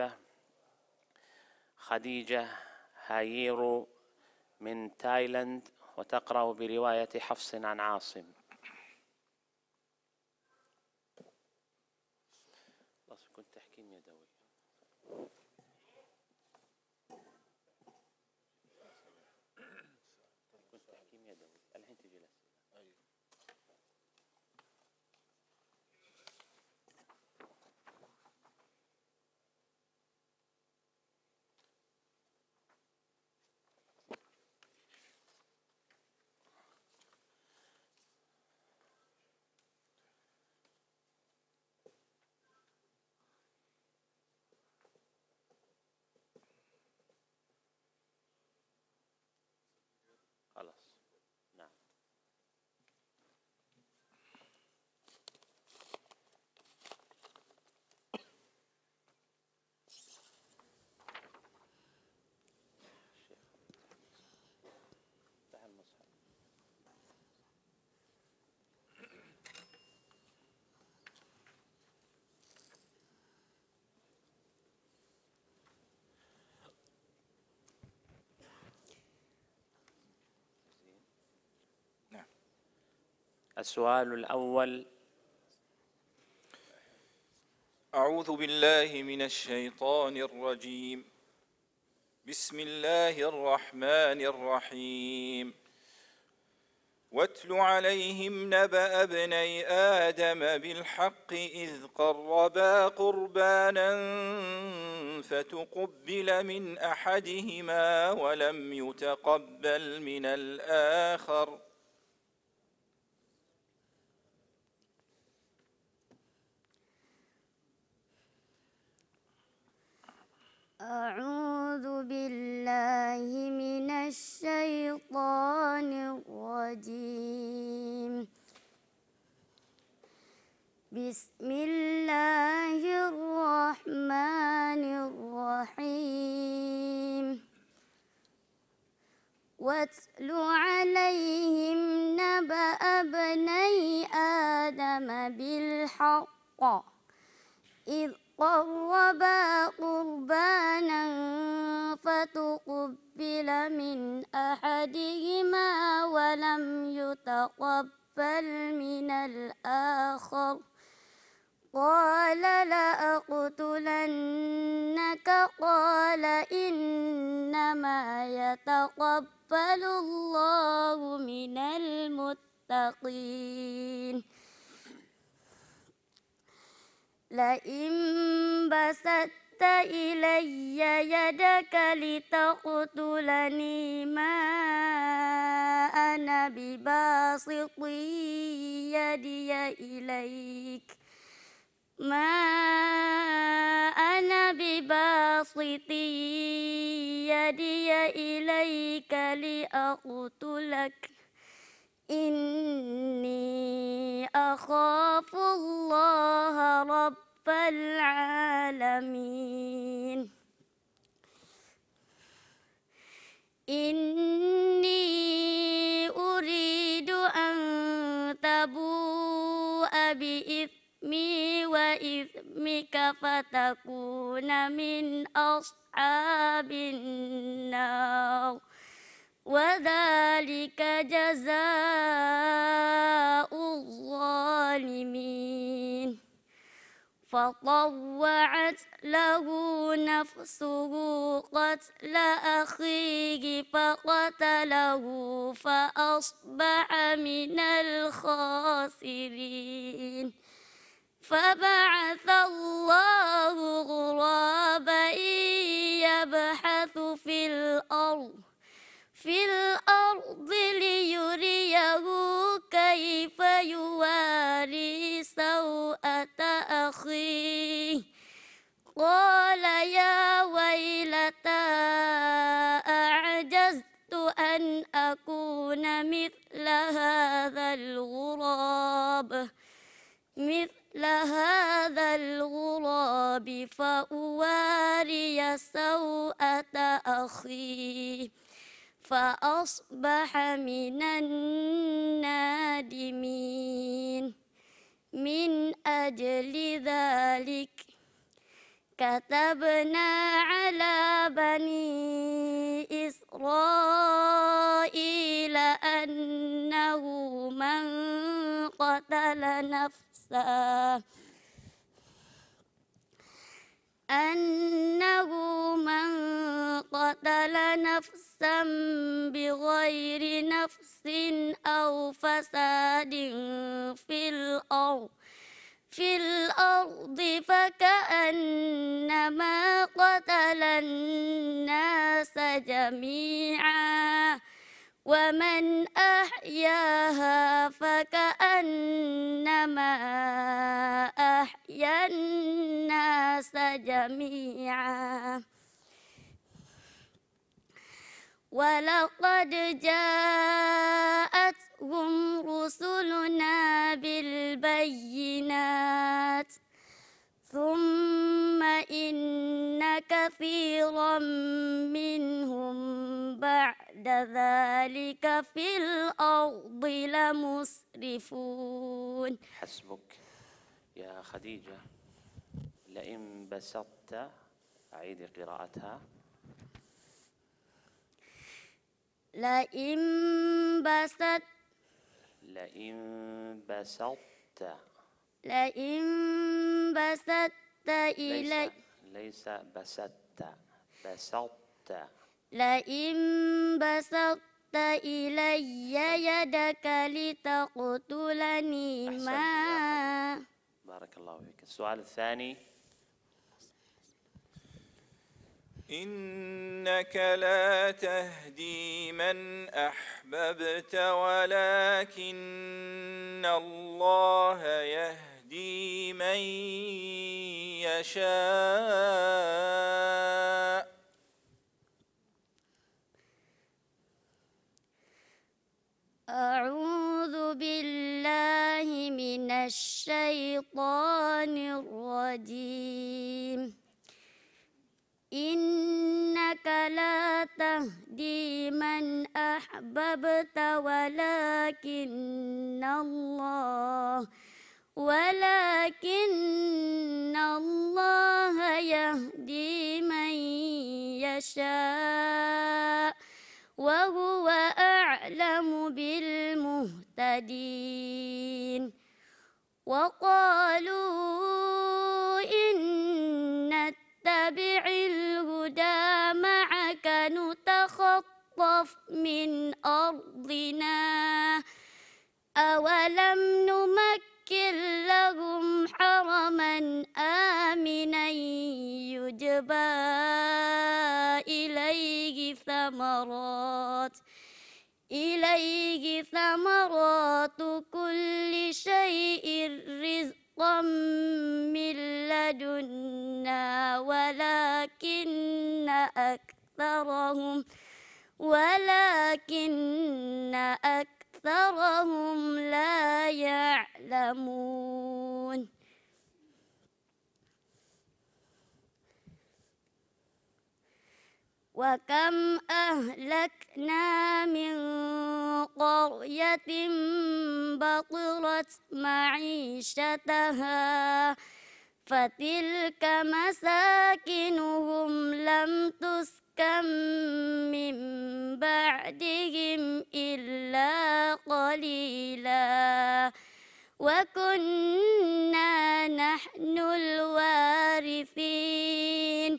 العاقبة خديجة هاييرو من تايلاند وتقرأ برواية حفص عن عاصم السؤال الأول أعوذ بالله من الشيطان الرجيم بسم الله الرحمن الرحيم واتل عليهم نبأ ابني آدم بالحق إذ قربا قربانا فتقبل من أحدهما ولم يتقبل من الآخر ۖ أعوذ بالله من الشيطان الرجيم بسم الله الرحمن الرحيم واتل عليهم نبأ ابني آدم بالحق إذ قرب يتقبل من الآخر قال لأقتلنك قال إنما يتقبل الله من المتقين لئن بسدت إلي يدك لتقتلني ما أنا بباسط يدي إليك ما أنا بباسط يدي إليك لأقتلك إني أخاف الله رب رب العالمين إني أريد أن تبوء بإثمي وإثمك فتكون من أصحاب النار وذلك جزاء الظالمين فطوعت له نفسه قتل أخيه فقتله فأصبح من الخاسرين فبعث الله غرابا يبحث في الأرض في الأرض ليريه كيف يواري سوء أخي قال يا ويلتى أعجزت أن أكون مثل هذا الغراب مثل هذا الغراب فأواري سوءة أخي فأصبح من النادمين من أجل ذلك كتبنا على بني إسرائيل أنه من قتل نفسه أنه من قتل نفسا بغير نفس أو فساد في الأرض في الأرض فكأنما قتل الناس جميعاً ومن أحياها فكأنما أحيا الناس جميعا ولقد جاءتهم رسلنا بالبينات ثم إن كثيرا منهم بعد ذلك ذلك في الأرض لمسرفون حسبك يا خديجة لئن بسطت أعيد قراءتها لئن بسطت لئن بسطت لئن بسطت إلي ليس, بسطت بسطت لئن بسطت بسطت إلي يدك لتقتلني ما بارك الله فيك السؤال الثاني إنك لا تهدي من أحببت ولكن الله يهدي من يشاء أعوذ بالله من الشيطان الرجيم إنك لا تهدي من أحببت ولكن الله ولكن الله يهدي من يشاء وهو أعلم بالمهتدين وقالوا إن نتبع الهدى معك نتخطف من أرضنا أولم نمكن لهم حرما آمنا يجبى إليه ثمرات ۖ إليه ثمرات كل شيء رزقا من لدنا ولكن أكثرهم ولكن أكثرهم لا يعلمون وكم أهلكنا بطرت معيشتها فتلك مساكنهم لم تسكن من بعدهم إلا قليلا وكنا نحن الوارثين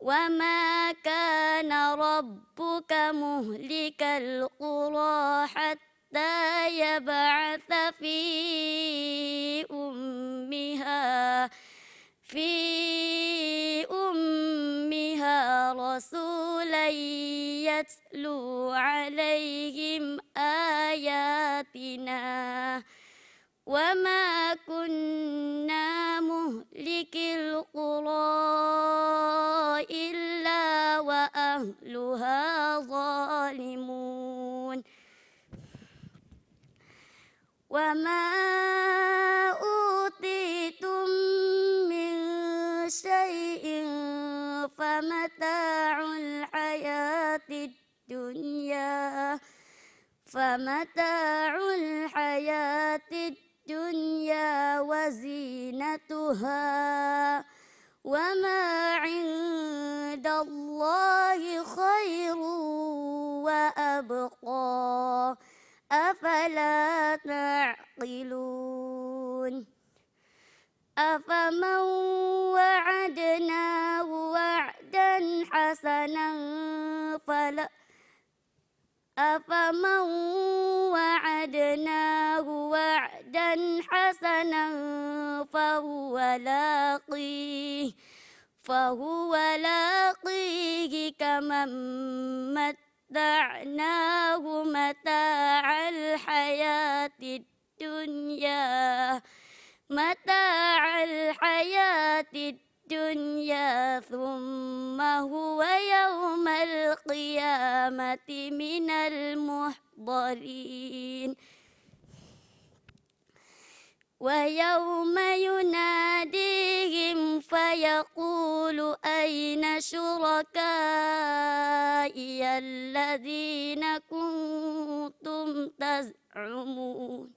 وما كان ربك مهلك القرى يتلو عليهم آياتنا وما كنا مهلك القرى إلا وأهلها ظالمون وما فمتاع الحياة الدنيا وزينتها وما عند الله خير وأبقى أفلا تعقلون أفمن وعدناه وعدا حسنا أفمن وعدناه وعدا حسنا فهو لاقيه فهو لاقيه كمن متعناه متاع الحياة الدنيا متاع الحياة الدنيا ثم هو يوم القيامة القيامة من المحضرين ويوم يناديهم فيقول أين شركائي الذين كنتم تزعمون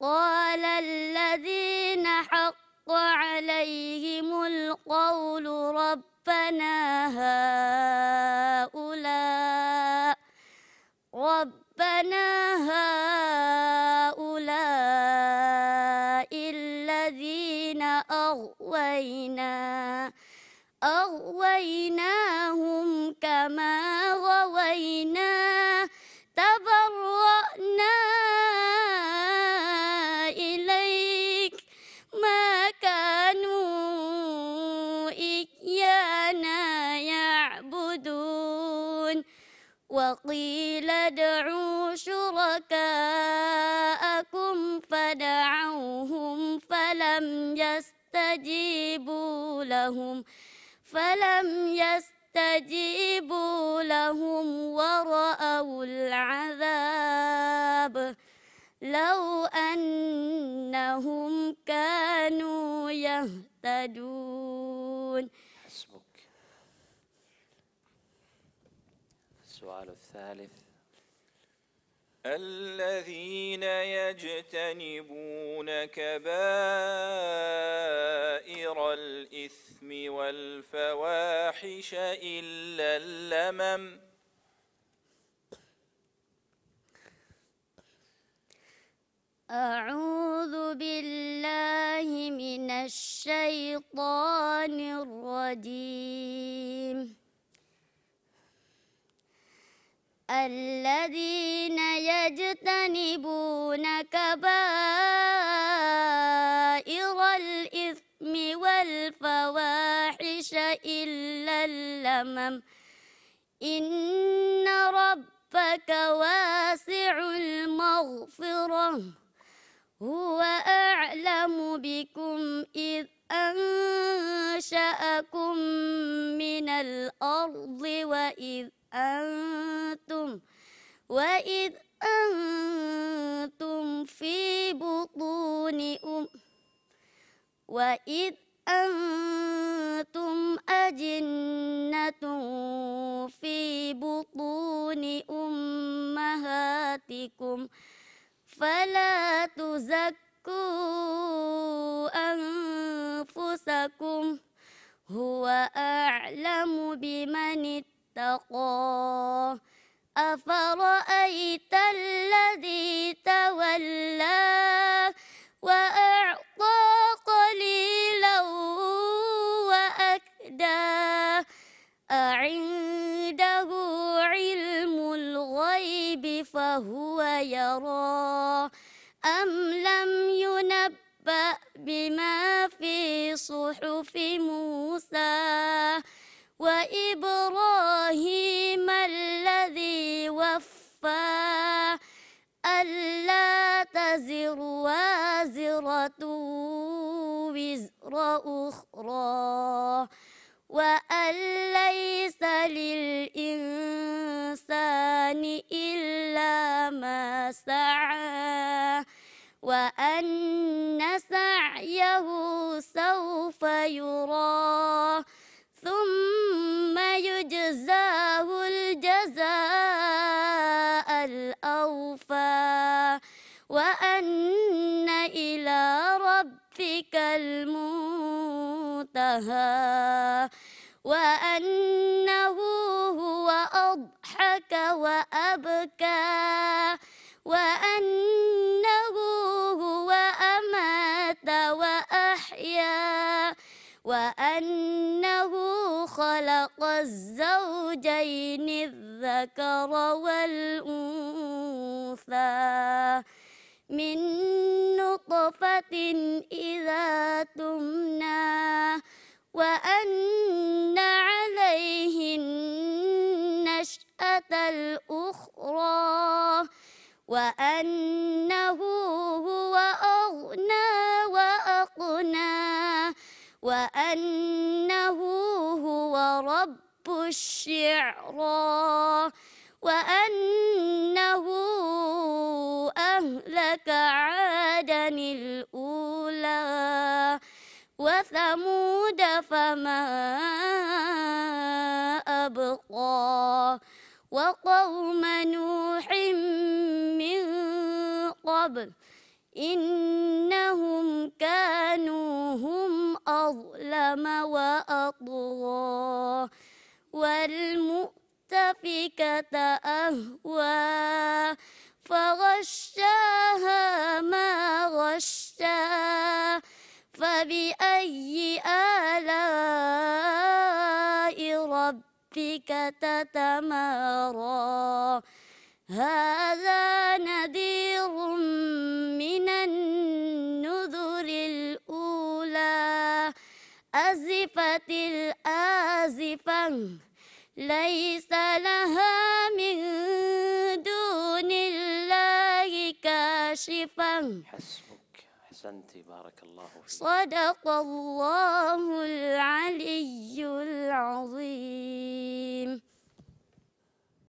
قال الذين حق عليهم ربنا هؤلاء ربنا هؤلاء الذين أغوينا أغويناهم كما غوينا تبرأنا إليك ما كانوا وقيل ادعوا شركاءكم فدعوهم فلم يستجيبوا لهم فلم يستجيبوا لهم ورأوا العذاب لو أنهم كانوا يهتدون السؤال الثالث الذين يجتنبون كبائر الإثم والفواحش إلا اللمم أعوذ بالله من الشيطان الرجيم الذين يجتنبون كبائر الإثم والفواحش إلا اللمم إن ربك واسع المغفرة هو أعلم بكم إذ أنشأكم من الأرض وإذ أنشأكم wa id صحف موسى وإبراهيم الذي وفى ألا تزر وازرة وزر أخرى ربك المنتهى وأنه هو أضحك وأبكى وأنه هو أمات وأحيا وأنه خلق الزوجين الذكر والأنثى من نطفة إذا تمنى وأن عليه النشأة الأخرى وأنه هو أغنى وأقنى وأنه هو رب الشعرى وأنه أهلك عادا الأولى وثمود فما أبقى وقوم نوح من قبل إنهم كانوا هم أظلم وأطغى والمؤتفكة أهوى فغش غشاها ما غشا فبأي آلاء ربك تتمارى هذا نذير من النذر الأولى أزفت الآزفة ليس لها من دون الله كاشفا حسبك أحسنت بارك الله فيك صدق الله العلي العظيم